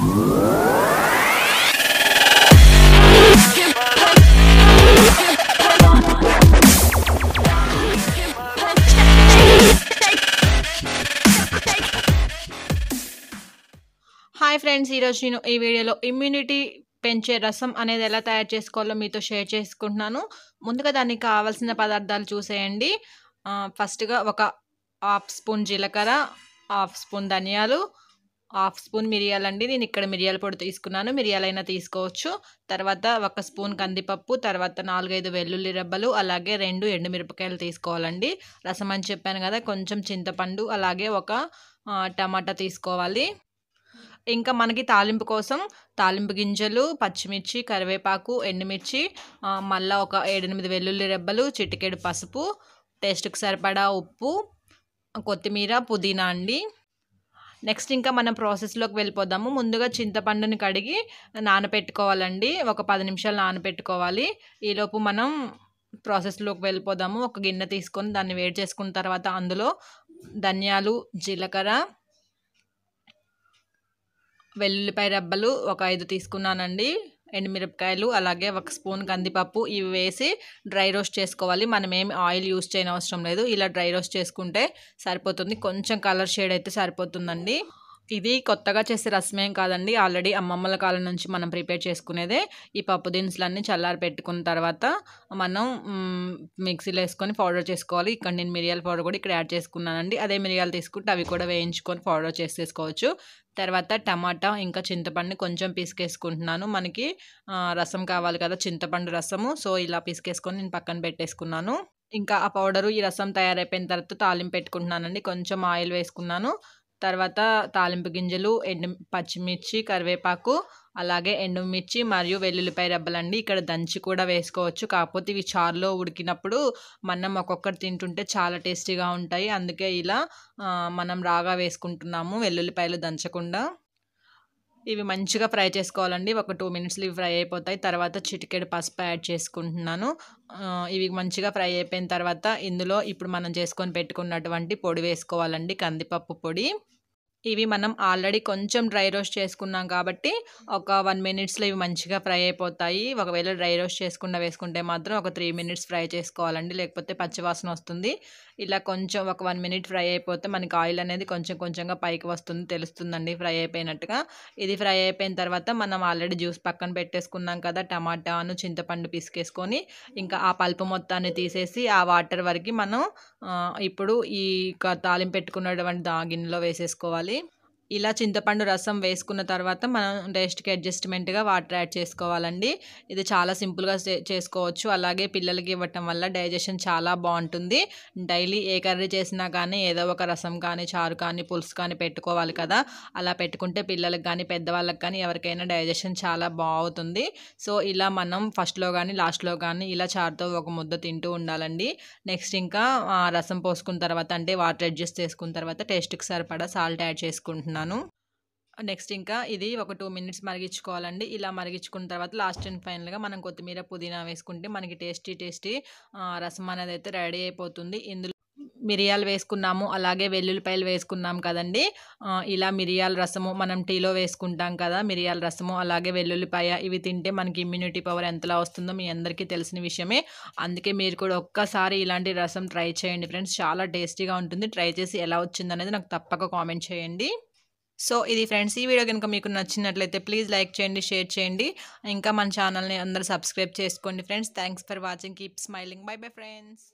hi friends ఈరోజు నేను ఈ వీడియోలో ఇమ్యూనిటీ పెంచే రసం అనేది ఎలా తయారు చేసుకోవాలో మీతో షేర్ చేసుకుంటున్నాను ముందుగా దానికి కావాల్సిన పదార్థాలు చూసేయండి ఫస్ట్గా ఒక హాఫ్ స్పూన్ జీలకర్ర హాఫ్ స్పూన్ ధనియాలు హాఫ్ స్పూన్ అండి నేను ఇక్కడ మిరియాల పొడి తీసుకున్నాను మిరియాలైనా తీసుకోవచ్చు తర్వాత ఒక స్పూన్ కందిపప్పు తర్వాత నాలుగైదు వెల్లుల్లి రెబ్బలు అలాగే రెండు ఎండుమిరపకాయలు తీసుకోవాలండి రసం అని చెప్పాను కదా కొంచెం చింతపండు అలాగే ఒక టమాటా తీసుకోవాలి ఇంకా మనకి తాలింపు కోసం తాలింపు గింజలు పచ్చిమిర్చి కరివేపాకు ఎండుమిర్చి మళ్ళీ ఒక ఏడెనిమిది వెల్లుల్లి రెబ్బలు చిటికేడు పసుపు టేస్ట్కి సరిపడా ఉప్పు కొత్తిమీర పుదీనా అండి నెక్స్ట్ ఇంకా మనం ప్రాసెస్లోకి వెళ్ళిపోదాము ముందుగా చింతపండుని కడిగి నానపెట్టుకోవాలండి ఒక పది నిమిషాలు నానపెట్టుకోవాలి ఈలోపు మనం ప్రాసెస్లోకి వెళ్ళిపోదాము ఒక గిన్నె తీసుకొని దాన్ని వేడి చేసుకున్న తర్వాత అందులో ధనియాలు జీలకర్ర వెల్లుల్లిపాయ రెబ్బలు ఒక ఐదు తీసుకున్నానండి ఎండుమిరపకాయలు అలాగే ఒక స్పూన్ కందిపప్పు ఇవి వేసి డ్రై రోస్ట్ చేసుకోవాలి మనం ఏమి ఆయిల్ యూస్ చేయని లేదు ఇలా డ్రై రోస్ట్ చేసుకుంటే సరిపోతుంది కొంచెం కలర్ షేడ్ అయితే సరిపోతుందండి ఇది కొత్తగా చేసే రసం ఏం కాదండి ఆల్రెడీ అమ్మమ్మల కాలం నుంచి మనం ప్రిపేర్ చేసుకునేదే ఈ పప్పు దినుసులన్నీ చల్లారి పెట్టుకున్న తర్వాత మనం మిక్సీలో వేసుకొని పౌడర్ చేసుకోవాలి ఇక్కడ నేను మిరియాల పౌడర్ కూడా ఇక్కడ యాడ్ చేసుకున్నానండి అదే మిరియాలు తీసుకుంటే అవి కూడా వేయించుకొని పౌడర్ చేసేసుకోవచ్చు తర్వాత టమాటా ఇంకా చింతపండుని కొంచెం పిసికేసుకుంటున్నాను మనకి రసం కావాలి కదా చింతపండు రసము సో ఇలా పిసికేసుకొని నేను పక్కన పెట్టేసుకున్నాను ఇంకా ఆ పౌడరు ఈ రసం తయారైపోయిన తర్వాత తాలింపు పెట్టుకుంటున్నానండి కొంచెం ఆయిల్ వేసుకున్నాను తర్వాత తాలింపు గింజలు ఎండు పచ్చిమిర్చి కరివేపాకు అలాగే ఎండుమిర్చి మరియు వెల్లుల్లిపాయ రెబ్బలండి ఇక్కడ దంచి కూడా వేసుకోవచ్చు కాకపోతే ఇవి చారులో ఉడికినప్పుడు మనం ఒక్కొక్కరు తింటుంటే చాలా టేస్టీగా ఉంటాయి అందుకే ఇలా మనం రాగా వేసుకుంటున్నాము వెల్లుల్లిపాయలు దంచకుండా ఇవి మంచిగా ఫ్రై చేసుకోవాలండి ఒక టూ మినిట్స్లో ఇవి ఫ్రై అయిపోతాయి తర్వాత చిటికెడు పసుపు యాడ్ చేసుకుంటున్నాను ఇవి మంచిగా ఫ్రై అయిపోయిన తర్వాత ఇందులో ఇప్పుడు మనం చేసుకొని పెట్టుకున్నటువంటి పొడి వేసుకోవాలండి కందిపప్పు పొడి ఇవి మనం ఆల్రెడీ కొంచెం డ్రై రోస్ట్ చేసుకున్నాం కాబట్టి ఒక వన్ మినిట్స్లో ఇవి మంచిగా ఫ్రై అయిపోతాయి ఒకవేళ డ్రై రోస్ట్ చేసుకుండా వేసుకుంటే మాత్రం ఒక త్రీ మినిట్స్ ఫ్రై చేసుకోవాలండి లేకపోతే పచ్చివాసన వస్తుంది ఇలా కొంచెం ఒక వన్ మినిట్ ఫ్రై అయిపోతే మనకి ఆయిల్ అనేది కొంచెం కొంచెంగా పైకి వస్తుంది తెలుస్తుందండి ఫ్రై అయిపోయినట్టుగా ఇది ఫ్రై అయిపోయిన తర్వాత మనం ఆల్రెడీ జ్యూస్ పక్కన పెట్టేసుకున్నాం కదా టమాటాను చింతపండు పిసికేసుకొని ఇంకా ఆ పల్పు మొత్తాన్ని తీసేసి ఆ వాటర్ వరకు మనం ఇప్పుడు ఈ తాలింపు పెట్టుకున్నటువంటి గిన్నెలో వేసేసుకోవాలి ఇలా చింతపండు రసం వేసుకున్న తర్వాత మనం టేస్ట్కి అడ్జస్ట్మెంట్గా వాటర్ యాడ్ చేసుకోవాలండి ఇది చాలా సింపుల్గా చేసుకోవచ్చు అలాగే పిల్లలకి ఇవ్వటం వల్ల డైజెషన్ చాలా బాగుంటుంది డైలీ ఏ కర్రీ చేసినా కానీ ఏదో ఒక రసం కానీ చారు కానీ పులుసు కానీ పెట్టుకోవాలి కదా అలా పెట్టుకుంటే పిల్లలకు కానీ పెద్దవాళ్ళకి కానీ ఎవరికైనా డైజెషన్ చాలా బాగుతుంది సో ఇలా మనం ఫస్ట్లో కానీ లాస్ట్లో కానీ ఇలా చారుతో ఒక ముద్ద తింటూ ఉండాలండి నెక్స్ట్ ఇంకా రసం పోసుకున్న తర్వాత అంటే వాటర్ అడ్జస్ట్ చేసుకున్న తర్వాత టేస్ట్కి సరిపడా సాల్ట్ యాడ్ చేసుకుంటున్నాం వేసుకున్నాను నెక్స్ట్ ఇంకా ఇది ఒక టూ మినిట్స్ మరిగించుకోవాలండి ఇలా మరిగించుకున్న తర్వాత లాస్ట్ అండ్ ఫైనల్గా మనం కొత్తిమీర పుదీనా వేసుకుంటే మనకి టేస్టీ టేస్టీ రసం అనేది అయితే రెడీ అయిపోతుంది ఇందులో మిరియాలు వేసుకున్నాము అలాగే వెల్లుల్లిపాయలు వేసుకున్నాం కదండి ఇలా మిరియాల రసము మనం టీలో వేసుకుంటాం కదా మిరియాల రసము అలాగే వెల్లుల్లిపాయ ఇవి తింటే మనకి ఇమ్యూనిటీ పవర్ ఎంతలా వస్తుందో మీ అందరికీ తెలిసిన విషయమే అందుకే మీరు కూడా ఒక్కసారి ఇలాంటి రసం ట్రై చేయండి ఫ్రెండ్స్ చాలా టేస్టీగా ఉంటుంది ట్రై చేసి ఎలా వచ్చిందనేది నాకు తప్పక కామెంట్ చేయండి సో ఇది ఫ్రెండ్స్ ఈ వీడియో కనుక మీకు నచ్చినట్లయితే ప్లీజ్ లైక్ చేయండి షేర్ చేయండి ఇంకా మన ఛానల్ని అందరూ సబ్స్క్రైబ్ చేసుకోండి friends thanks for watching keep smiling bye bye friends